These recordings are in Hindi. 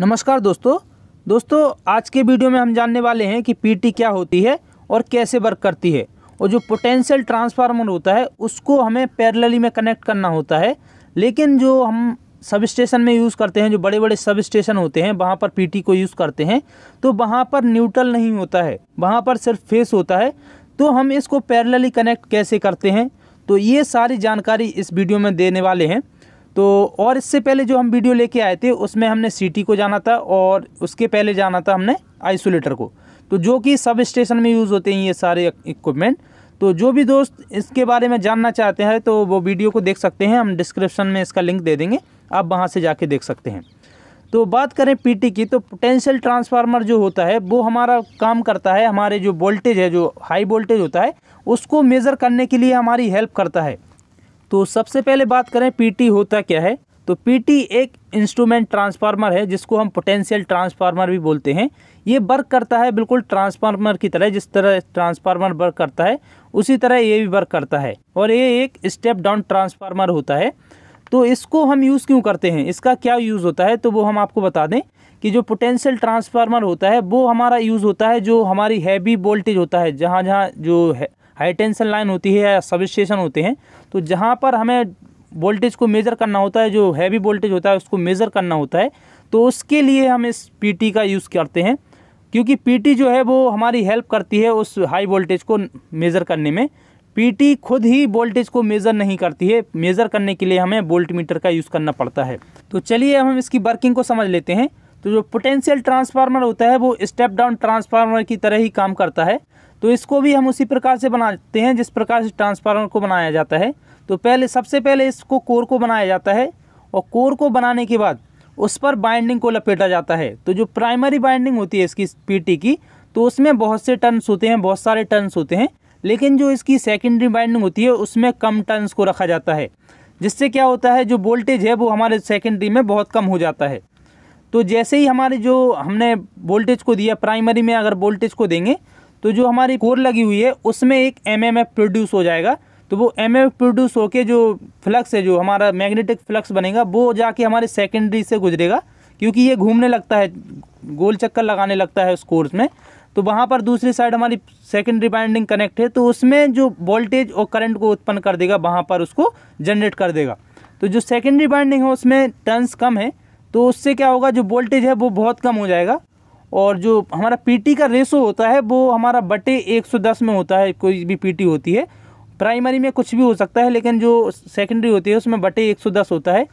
नमस्कार दोस्तों दोस्तों आज के वीडियो में हम जानने वाले हैं कि पीटी क्या होती है और कैसे वर्क करती है और जो पोटेंशियल ट्रांसफार्मर होता है उसको हमें पैरेलली में कनेक्ट करना होता है लेकिन जो हम सब स्टेशन में यूज़ करते हैं जो बड़े बड़े सब स्टेशन होते हैं वहाँ पर पीटी को यूज़ करते हैं तो वहाँ पर न्यूट्रल नहीं होता है वहाँ पर सिर्फ फेस होता है तो हम इसको पैरेलली कनेक्ट कैसे करते हैं तो ये सारी जानकारी इस वीडियो में देने वाले हैं तो और इससे पहले जो हम वीडियो लेके आए थे उसमें हमने सिटी को जाना था और उसके पहले जाना था हमने आइसोलेटर को तो जो कि सब स्टेशन में यूज़ होते हैं ये सारे इक्विपमेंट तो जो भी दोस्त इसके बारे में जानना चाहते हैं तो वो वीडियो को देख सकते हैं हम डिस्क्रिप्शन में इसका लिंक दे देंगे आप वहाँ से जाके देख सकते हैं तो बात करें पीटी की तो पोटेंशियल ट्रांसफार्मर जो होता है वो हमारा काम करता है हमारे जो वोल्टेज है जो हाई वोल्टेज होता है उसको मेज़र करने के लिए हमारी हेल्प करता है तो सबसे पहले बात करें पीटी होता क्या है तो पीटी एक इंस्ट्रूमेंट ट्रांसफार्मर है जिसको हम पोटेंशियल ट्रांसफार्मर भी बोलते हैं ये वर्क करता है बिल्कुल ट्रांसफार्मर की तरह जिस तरह ट्रांसफार्मर वर्क करता है उसी तरह ये भी वर्क करता है और ये एक स्टेप डाउन ट्रांसफार्मर होता है तो इसको हम यूज़ क्यों करते हैं इसका क्या यूज़ होता है तो वो हम आपको बता दें कि जो पोटेंशियल ट्रांसफार्मर होता है वो हमारा यूज़ होता है जो हमारी हैवी वोल्टेज होता है जहाँ जहाँ जो है हाई टेंशन लाइन होती है या सब स्टेशन होते हैं तो जहाँ पर हमें वोल्टेज को मेज़र करना होता है जो हैवी वोल्टेज होता है उसको मेज़र करना होता है तो उसके लिए हम इस पीटी का यूज़ करते हैं क्योंकि पीटी जो है वो हमारी हेल्प करती है उस हाई वोल्टेज को मेज़र करने में पीटी खुद ही वोल्टेज को मेज़र नहीं करती है मेज़र करने के लिए हमें वोल्ट मीटर का यूज़ करना पड़ता है तो चलिए हम इसकी वर्किंग को समझ लेते हैं तो जो पोटेंशियल ट्रांसफार्मर होता है वो स्टेप डाउन ट्रांसफार्मर की तरह ही काम करता है तो इसको भी हम उसी प्रकार से बनाते हैं जिस प्रकार से ट्रांसफार्मर को बनाया जाता है तो पहले सबसे पहले इसको कोर को बनाया जाता है और कोर को बनाने के बाद उस पर बाइंडिंग को लपेटा जाता है तो जो प्राइमरी बाइंडिंग होती है इसकी पीटी की तो उसमें बहुत से टर्न्स होते हैं बहुत सारे टर्न्स होते हैं लेकिन जो इसकी सेकेंडरी बाइंडिंग होती है उसमें कम टर्न्स को रखा जाता है जिससे क्या होता है जो वोल्टेज है वो हमारे सेकेंडरी में बहुत कम हो जाता है तो जैसे ही हमारे जो हमने वोल्टेज को दिया प्राइमरी में अगर वोल्टेज को देंगे तो जो हमारी कोर लगी हुई है उसमें एक एम प्रोड्यूस हो जाएगा तो वो एम प्रोड्यूस होकर जो फ्लक्स है जो हमारा मैग्नेटिक फ्लक्स बनेगा वो जाके हमारे सेकेंडरी से गुजरेगा क्योंकि ये घूमने लगता है गोल चक्कर लगाने लगता है उस कोर्स में तो वहाँ पर दूसरी साइड हमारी सेकेंडरी बाइंडिंग कनेक्ट है तो उसमें जो वोल्टेज और करंट को उत्पन्न कर देगा वहाँ पर उसको जनरेट कर देगा तो जो सेकेंडरी बाइंडिंग है उसमें टर्न्स कम है तो उससे क्या होगा जो वोल्टेज है वो बहुत कम हो जाएगा और जो हमारा पीटी का रेशो होता है वो हमारा बटे 110 में होता है कोई भी पीटी होती है प्राइमरी में कुछ भी हो सकता है लेकिन जो सेकेंडरी होती है उसमें बटे 110 होता है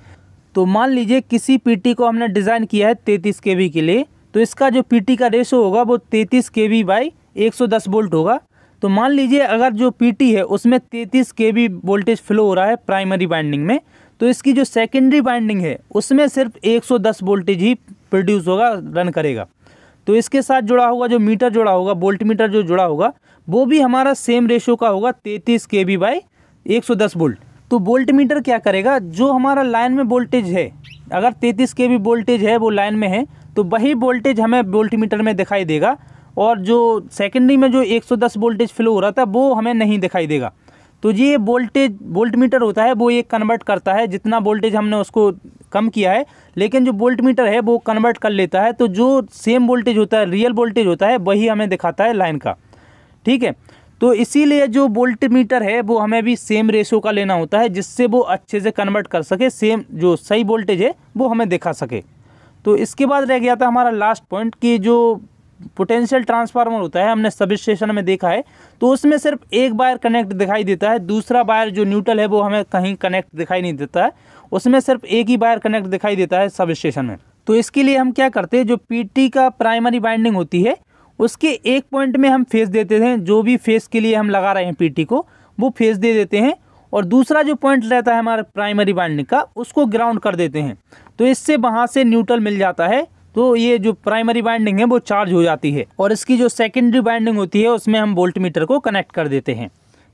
तो मान लीजिए किसी पीटी को हमने डिज़ाइन किया है तैंतीस के के लिए तो इसका जो पीटी का रेशो होगा वो तैंतीस के वी बाई एक वोल्ट होगा तो मान लीजिए अगर जो पी है उसमें तैंतीस के वोल्टेज फ्लो हो रहा है प्राइमरी बाइंडिंग में तो इसकी जो सेकेंडरी बाइंडिंग है उसमें सिर्फ एक वोल्टेज ही प्रोड्यूस होगा रन करेगा तो इसके साथ जुड़ा होगा जो मीटर जुड़ा होगा बोल्ट मीटर जो जुड़ा होगा वो भी हमारा सेम रेशियो का होगा तैंतीस के बी बाई एक सौ दस वोल्ट तो बोल्ट मीटर क्या करेगा जो हमारा लाइन में वोल्टेज है अगर तैंतीस के बी वोल्टेज है वो लाइन में है तो वही वोल्टेज हमें बोल्ट मीटर में दिखाई देगा और जो सेकेंडरी में जो 110 वोल्टेज फ्लो हो रहा था वो हमें नहीं दिखाई देगा तो ये वोल्टेज वोल्ट मीटर होता है वो ये कन्वर्ट करता है जितना वोल्टेज हमने उसको कम किया है लेकिन जो वोल्ट मीटर है वो कन्वर्ट कर लेता है तो जो सेम वोल्टेज होता है रियल वोल्टेज होता है वही हमें दिखाता है लाइन का ठीक है तो इसीलिए जो वोल्ट मीटर है वो हमें भी सेम रेशो का लेना होता है जिससे वो अच्छे से कन्वर्ट कर सके सेम जो सही वोल्टेज है वो हमें दिखा सके तो इसके बाद रह गया था हमारा लास्ट पॉइंट कि जो पोटेंशियल ट्रांसफार्मर होता है हमने सब स्टेशन में देखा है तो उसमें सिर्फ एक बायर कनेक्ट दिखाई देता है दूसरा बायर जो न्यूट्रल है वो हमें कहीं कनेक्ट दिखाई नहीं देता है उसमें सिर्फ एक ही बायर कनेक्ट दिखाई देता है सब स्टेशन में तो इसके लिए हम क्या करते हैं जो पीटी का प्राइमरी बाइंडिंग होती है उसके एक पॉइंट में हम फेस देते थे जो भी फेस के लिए हम लगा रहे हैं पीटी को वो फेस दे देते हैं और दूसरा जो पॉइंट रहता है हमारे प्राइमरी बाइंडिंग का उसको ग्राउंड कर देते हैं तो इससे वहाँ से न्यूट्रल मिल जाता है तो ये जो प्राइमरी बाइंडिंग है वो चार्ज हो जाती है और इसकी जो सेकेंडरी बाइंडिंग होती है उसमें हम वोल्ट मीटर को कनेक्ट कर देते हैं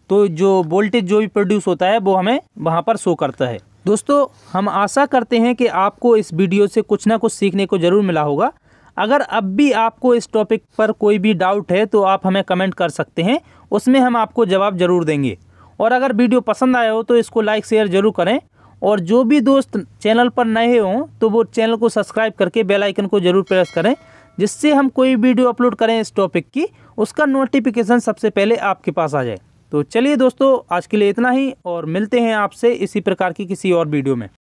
तो जो वोल्टेज जो भी प्रोड्यूस होता है वो हमें वहाँ पर शो करता है दोस्तों हम आशा करते हैं कि आपको इस वीडियो से कुछ ना कुछ सीखने को ज़रूर मिला होगा अगर अब भी आपको इस टॉपिक पर कोई भी डाउट है तो आप हमें कमेंट कर सकते हैं उसमें हम आपको जवाब ज़रूर देंगे और अगर वीडियो पसंद आया हो तो इसको लाइक शेयर ज़रूर करें और जो भी दोस्त चैनल पर नए हों तो वो चैनल को सब्सक्राइब करके बेल आइकन को ज़रूर प्रेस करें जिससे हम कोई वीडियो अपलोड करें इस टॉपिक की उसका नोटिफिकेशन सबसे पहले आपके पास आ जाए तो चलिए दोस्तों आज के लिए इतना ही और मिलते हैं आपसे इसी प्रकार की किसी और वीडियो में